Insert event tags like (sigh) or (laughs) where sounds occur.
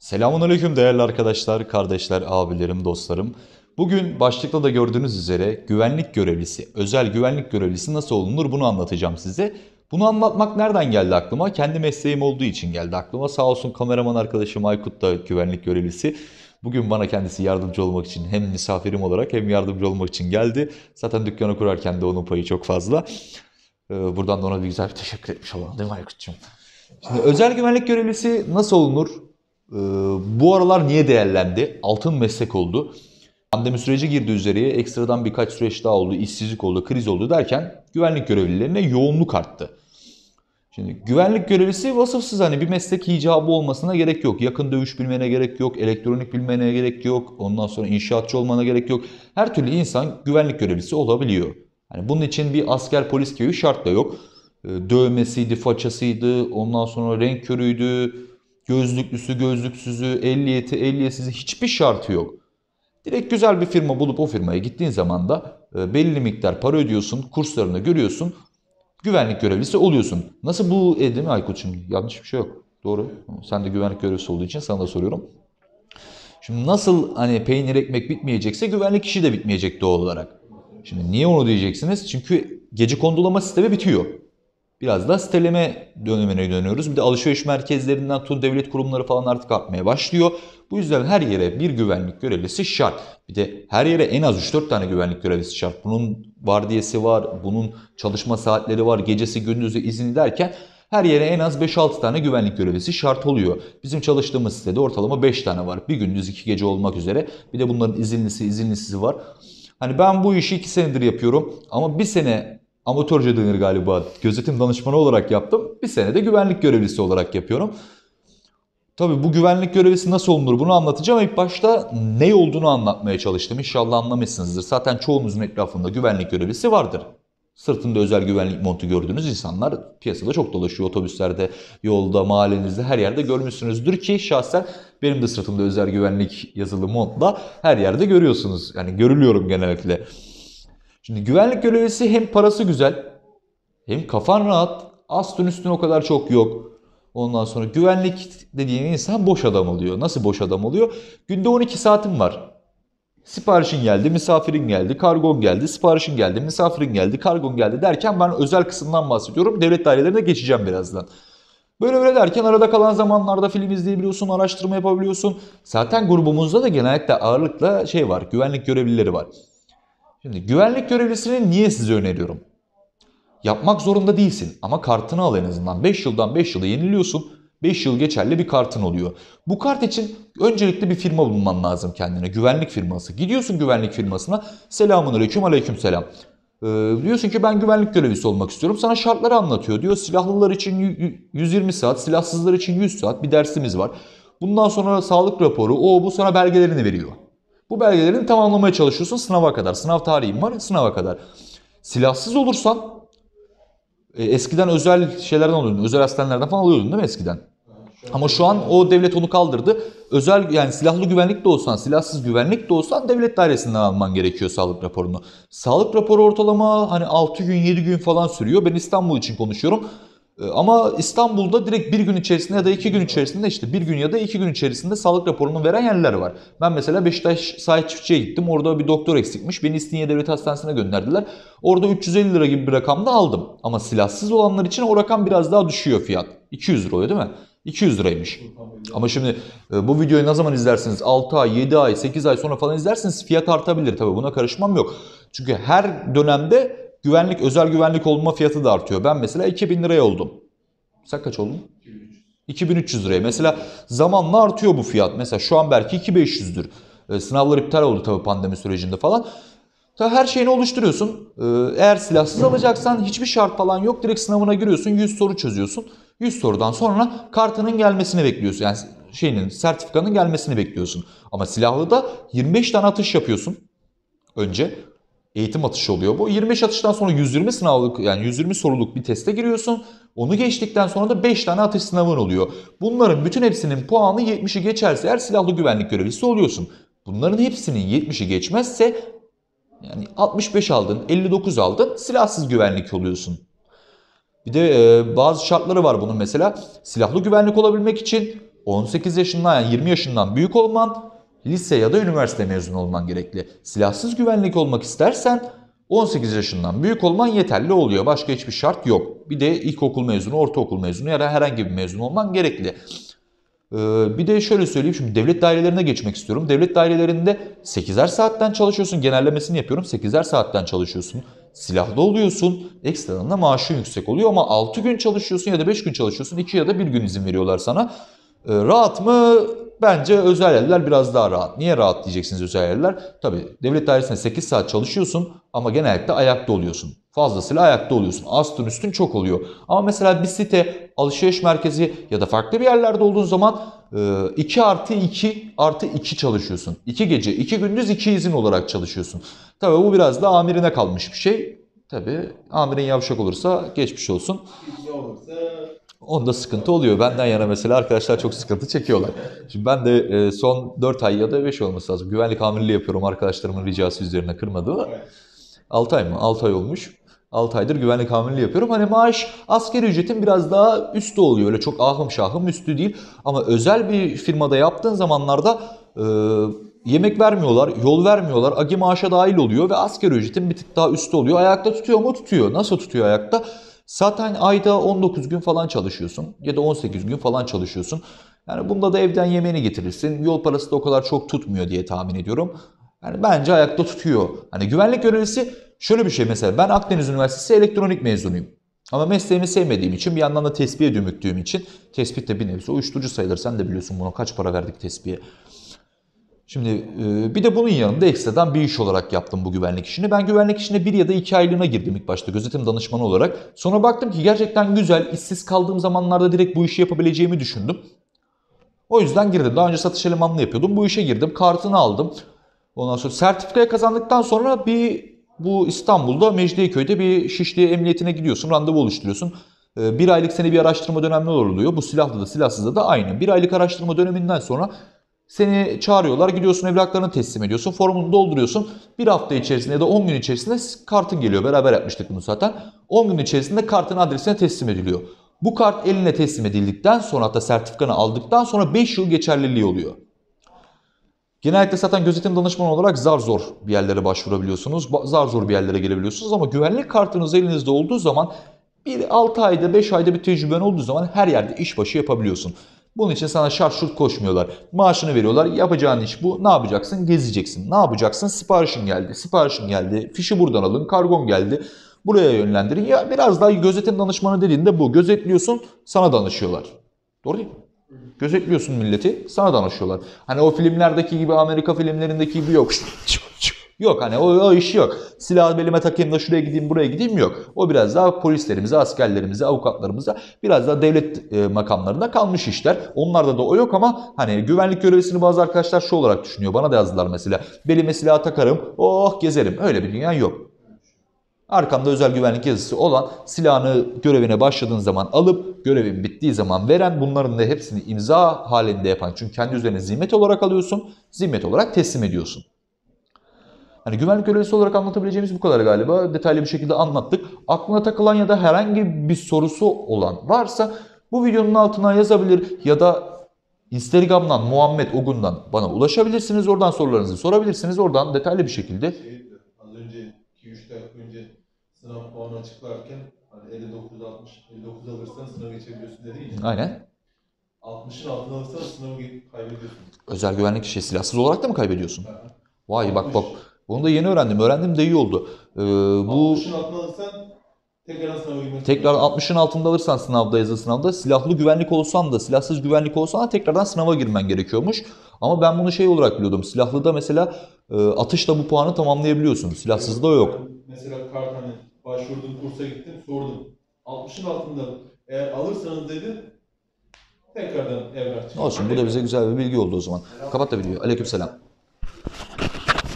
Selamun Aleyküm değerli arkadaşlar, kardeşler, abilerim, dostlarım. Bugün başlıkta da gördüğünüz üzere güvenlik görevlisi, özel güvenlik görevlisi nasıl olunur bunu anlatacağım size. Bunu anlatmak nereden geldi aklıma? Kendi mesleğim olduğu için geldi aklıma. Sağ olsun kameraman arkadaşım Aykut da güvenlik görevlisi. Bugün bana kendisi yardımcı olmak için hem misafirim olarak hem yardımcı olmak için geldi. Zaten dükkanı kurarken de onun payı çok fazla. Ee, buradan da ona bir güzel bir teşekkür etmiş olalım değil mi Aykut'cum? Şimdi özel güvenlik görevlisi nasıl olunur? Ee, bu aralar niye değerlendi? Altın meslek oldu. Pandemi süreci girdi üzeriye ekstradan birkaç süreç daha oldu, işsizlik oldu, kriz oldu derken güvenlik görevlilerine yoğunluk arttı. Şimdi güvenlik görevlisi vasıfsız hani bir meslek icabı olmasına gerek yok. Yakın dövüş bilmene gerek yok, elektronik bilmene gerek yok, ondan sonra inşaatçı olmana gerek yok. Her türlü insan güvenlik görevlisi olabiliyor. Hani bunun için bir asker polis gibi şart da yok. Ee, dövmesiydi, façasıydı, ondan sonra renk körüydü, Gözlüklüsü, gözlüksüzü, ehliyeti, ehliyesizi hiçbir şartı yok. Direkt güzel bir firma bulup o firmaya gittiğin zaman da e, belli miktar para ödüyorsun, kurslarını görüyorsun, güvenlik görevlisi oluyorsun. Nasıl bu e, değil mi Aykut'cum? Yanlış bir şey yok. Doğru. Sen de güvenlik görevlisi olduğu için sana da soruyorum. Şimdi nasıl hani peynir ekmek bitmeyecekse güvenlik işi de bitmeyecek doğal olarak. Şimdi niye onu diyeceksiniz? Çünkü gece kondolama sistemi bitiyor. Biraz daha siteleme dönemine dönüyoruz. Bir de alışveriş merkezlerinden tut devlet kurumları falan artık artmaya başlıyor. Bu yüzden her yere bir güvenlik görevlisi şart. Bir de her yere en az 3-4 tane güvenlik görevlisi şart. Bunun vardiyesi var, bunun çalışma saatleri var, gecesi gündüzü izni derken her yere en az 5-6 tane güvenlik görevlisi şart oluyor. Bizim çalıştığımız sitede ortalama 5 tane var. Bir gündüz iki gece olmak üzere. Bir de bunların izinlisi izinlisizi var. Hani ben bu işi 2 senedir yapıyorum ama bir sene amatörce denir galiba. Gözetim danışmanı olarak yaptım. Bir sene de güvenlik görevlisi olarak yapıyorum. Tabi bu güvenlik görevlisi nasıl olunur bunu anlatacağım. İlk başta ne olduğunu anlatmaya çalıştım. İnşallah anlamışsınızdır. Zaten çoğunuzun etrafında güvenlik görevlisi vardır. Sırtında özel güvenlik montu gördüğünüz insanlar piyasada çok dolaşıyor. Otobüslerde, yolda, mahallenizde her yerde görmüşsünüzdür ki şahsen benim de sırtımda özel güvenlik yazılı montla her yerde görüyorsunuz. Yani görülüyorum genellikle. Şimdi güvenlik görevlisi hem parası güzel hem kafan rahat. Astın üstün o kadar çok yok. Ondan sonra güvenlik dediğin insan boş adam oluyor. Nasıl boş adam oluyor? Günde 12 saatim var. Siparişin geldi, misafirin geldi, kargon geldi, siparişin geldi, misafirin geldi, kargon geldi derken ben özel kısımdan bahsediyorum. Devlet dairelerine geçeceğim birazdan. Böyle böyle derken arada kalan zamanlarda film izleyebiliyorsun, araştırma yapabiliyorsun. Zaten grubumuzda da genellikle ağırlıkla şey var, güvenlik görevlileri var. Şimdi güvenlik görevlisini niye size öneriyorum? Yapmak zorunda değilsin ama kartını al en azından. 5 yıldan 5 yıla yeniliyorsun. 5 yıl geçerli bir kartın oluyor. Bu kart için öncelikle bir firma bulman lazım kendine. Güvenlik firması. Gidiyorsun güvenlik firmasına. Selamun aleyküm aleyküm selam. Ee, diyorsun ki ben güvenlik görevlisi olmak istiyorum. Sana şartları anlatıyor. Diyor silahlılar için 120 saat, silahsızlar için 100 saat bir dersimiz var. Bundan sonra sağlık raporu, o bu sana belgelerini veriyor. Bu belgelerini tamamlamaya çalışıyorsun sınava kadar. Sınav tarihin var sınava kadar. Silahsız olursan e, eskiden özel şeylerden alıyordun. Özel hastanelerden falan alıyordun değil mi eskiden? Ama şu an o devlet onu kaldırdı. Özel yani silahlı güvenlik de olsan, silahsız güvenlik de olsan devlet dairesinden alman gerekiyor sağlık raporunu. Sağlık raporu ortalama hani 6 gün 7 gün falan sürüyor. Ben İstanbul için konuşuyorum. Ee, ama İstanbul'da direkt bir gün içerisinde ya da iki gün içerisinde işte bir gün ya da iki gün içerisinde sağlık raporunu veren yerler var. Ben mesela Beşiktaş sahil çiftçiye gittim. Orada bir doktor eksikmiş. Beni İstinye Devlet Hastanesi'ne gönderdiler. Orada 350 lira gibi bir rakamda aldım. Ama silahsız olanlar için o rakam biraz daha düşüyor fiyat. 200 lira oluyor değil mi? 200 liraymış. Ama şimdi e, bu videoyu ne zaman izlersiniz? 6 ay, 7 ay, 8 ay sonra falan izlersiniz fiyat artabilir tabii. Buna karışmam yok. Çünkü her dönemde güvenlik, özel güvenlik olma fiyatı da artıyor. Ben mesela 2000 liraya oldum. Sen kaç oldun? 2300 liraya. Mesela zamanla artıyor bu fiyat. Mesela şu an belki 2500'dür. Ee, sınavlar iptal oldu tabii pandemi sürecinde falan. Ta her şeyini oluşturuyorsun. Ee, eğer silahsız alacaksan hiçbir şart falan yok. Direkt sınavına giriyorsun. 100 soru çözüyorsun. 100 sorudan sonra kartının gelmesini bekliyorsun. Yani şeyinin sertifikanın gelmesini bekliyorsun. Ama silahlı da 25 tane atış yapıyorsun önce eğitim atışı oluyor bu. 25 atıştan sonra 120 sınavlık yani 120 soruluk bir teste giriyorsun. Onu geçtikten sonra da 5 tane atış sınavın oluyor. Bunların bütün hepsinin puanı 70'i geçerse eğer silahlı güvenlik görevlisi oluyorsun. Bunların hepsinin 70'i geçmezse yani 65 aldın, 59 aldın, silahsız güvenlik oluyorsun. Bir de e, bazı şartları var bunun mesela. Silahlı güvenlik olabilmek için 18 yaşından yani 20 yaşından büyük olman, lise ya da üniversite mezunu olman gerekli. Silahsız güvenlik olmak istersen 18 yaşından büyük olman yeterli oluyor. Başka hiçbir şart yok. Bir de ilkokul mezunu, ortaokul mezunu ya da herhangi bir mezun olman gerekli. Ee, bir de şöyle söyleyeyim şimdi devlet dairelerine geçmek istiyorum. Devlet dairelerinde 8'er saatten çalışıyorsun. Genellemesini yapıyorum. 8'er saatten çalışıyorsun. Silahlı oluyorsun. Ekstradan da maaşın yüksek oluyor ama 6 gün çalışıyorsun ya da 5 gün çalışıyorsun. 2 ya da 1 gün izin veriyorlar sana. Ee, rahat mı? Bence özel yerler biraz daha rahat. Niye rahat diyeceksiniz özel yerler? Tabii devlet dairesinde 8 saat çalışıyorsun ama genellikle ayakta oluyorsun. Fazlasıyla ayakta oluyorsun. Astın üstün çok oluyor. Ama mesela bir site, alışveriş merkezi ya da farklı bir yerlerde olduğun zaman 2 artı 2 artı 2 çalışıyorsun. 2 gece, 2 gündüz, 2 izin olarak çalışıyorsun. Tabii bu biraz da amirine kalmış bir şey. Tabii amirin yavşak olursa geçmiş olsun. Olursa Onda sıkıntı oluyor. Benden yana mesela arkadaşlar çok sıkıntı çekiyorlar. Şimdi ben de e, son 4 ay ya da 5 olması lazım. Güvenlik amirliği yapıyorum arkadaşlarımın ricası üzerine kırmadı Evet. 6 ay mı? 6 ay olmuş. 6 aydır güvenlik amirliği yapıyorum. Hani maaş asker ücretin biraz daha üstü oluyor. Öyle çok ahım şahım üstü değil. Ama özel bir firmada yaptığın zamanlarda e, yemek vermiyorlar, yol vermiyorlar. Agi maaşa dahil oluyor ve asker ücretin bir tık daha üstü oluyor. Ayakta tutuyor mu? Tutuyor. Nasıl tutuyor ayakta? Zaten ayda 19 gün falan çalışıyorsun ya da 18 gün falan çalışıyorsun. Yani bunda da evden yemeğini getirirsin. Yol parası da o kadar çok tutmuyor diye tahmin ediyorum. Yani bence ayakta tutuyor. Hani güvenlik görevlisi şöyle bir şey mesela ben Akdeniz Üniversitesi elektronik mezunuyum. Ama mesleğimi sevmediğim için bir yandan da tespihe dümüktüğüm için tespit de bir nevi uyuşturucu sayılır. Sen de biliyorsun buna kaç para verdik tespihe. Şimdi e, bir de bunun yanında ekstradan bir iş olarak yaptım bu güvenlik işini. Ben güvenlik işine bir ya da iki aylığına girdim ilk başta gözetim danışmanı olarak. Sonra baktım ki gerçekten güzel, işsiz kaldığım zamanlarda direkt bu işi yapabileceğimi düşündüm. O yüzden girdim. Daha önce satış elemanlığı yapıyordum. Bu işe girdim. Kartını aldım. Ondan sonra sertifikaya kazandıktan sonra bir bu İstanbul'da Mecidiyeköy'de bir Şişli Emniyetine gidiyorsun. Randevu oluşturuyorsun. E, bir aylık seni bir araştırma dönemine oluyor. Bu silahlı da silahsızda da aynı. Bir aylık araştırma döneminden sonra seni çağırıyorlar gidiyorsun evraklarını teslim ediyorsun formunu dolduruyorsun. Bir hafta içerisinde ya da 10 gün içerisinde kartın geliyor beraber yapmıştık bunu zaten. 10 gün içerisinde kartın adresine teslim ediliyor. Bu kart eline teslim edildikten sonra hatta sertifikanı aldıktan sonra 5 yıl geçerliliği oluyor. Genellikle zaten gözetim danışmanı olarak zar zor bir yerlere başvurabiliyorsunuz. Zar zor bir yerlere gelebiliyorsunuz ama güvenlik kartınız elinizde olduğu zaman bir 6 ayda 5 ayda bir tecrüben olduğu zaman her yerde işbaşı yapabiliyorsun. Bunun için sana şart şurt koşmuyorlar. Maaşını veriyorlar. Yapacağın iş bu. Ne yapacaksın? Gezeceksin. Ne yapacaksın? Siparişin geldi. Siparişin geldi. Fişi buradan alın. Kargon geldi. Buraya yönlendirin. Ya biraz daha gözetim danışmanı dediğinde bu. Gözetliyorsun. Sana danışıyorlar. Doğru değil mi? Gözetliyorsun milleti. Sana danışıyorlar. Hani o filmlerdeki gibi Amerika filmlerindeki gibi yok. (laughs) Yok hani o, o iş yok. Silahı belime takayım da şuraya gideyim buraya gideyim yok. O biraz daha polislerimize, askerlerimize, avukatlarımıza biraz daha devlet e, makamlarında kalmış işler. Onlarda da o yok ama hani güvenlik görevlisini bazı arkadaşlar şu olarak düşünüyor. Bana da yazdılar mesela. Belime silah takarım, oh gezerim. Öyle bir dünya yok. Arkamda özel güvenlik yazısı olan silahını görevine başladığın zaman alıp görevin bittiği zaman veren bunların da hepsini imza halinde yapan. Çünkü kendi üzerine zimmet olarak alıyorsun, zimmet olarak teslim ediyorsun. Hani güvenlik görevlisi olarak anlatabileceğimiz bu kadar galiba. Detaylı bir şekilde anlattık. Aklına takılan ya da herhangi bir sorusu olan varsa bu videonun altına yazabilir ya da Instagram'dan Muhammed Ogun'dan bana ulaşabilirsiniz. Oradan sorularınızı sorabilirsiniz. Oradan detaylı bir şekilde. Şey, az önce 2-3 dakika önce sınav puanı açıklarken hani 59 60 59 alırsan sınava geçebiliyorsun dedi ya. Aynen. 60'ın altına alırsan sınavı kaybediyorsun. Özel güvenlik şey silahsız olarak da mı kaybediyorsun? Vay 60. bak bak onu da yeni öğrendim. Öğrendim de iyi oldu. Ee, bu 60'ın altına alırsan tekrar sınava girmek. Tekrar 60'ın altında alırsan sınavda yazılı sınavda silahlı güvenlik olsan da silahsız güvenlik olsan da tekrardan sınava girmen gerekiyormuş. Ama ben bunu şey olarak biliyordum. Silahlı da mesela e, atışla bu puanı tamamlayabiliyorsun. Silahsızda yok. Mesela kart hani başvurduğum kursa gittim sordum. 60'ın altında eğer alırsanız dedi tekrardan evrak. Olsun bu da bize güzel bir bilgi oldu o zaman. Kapat da videoyu. Aleykümselam.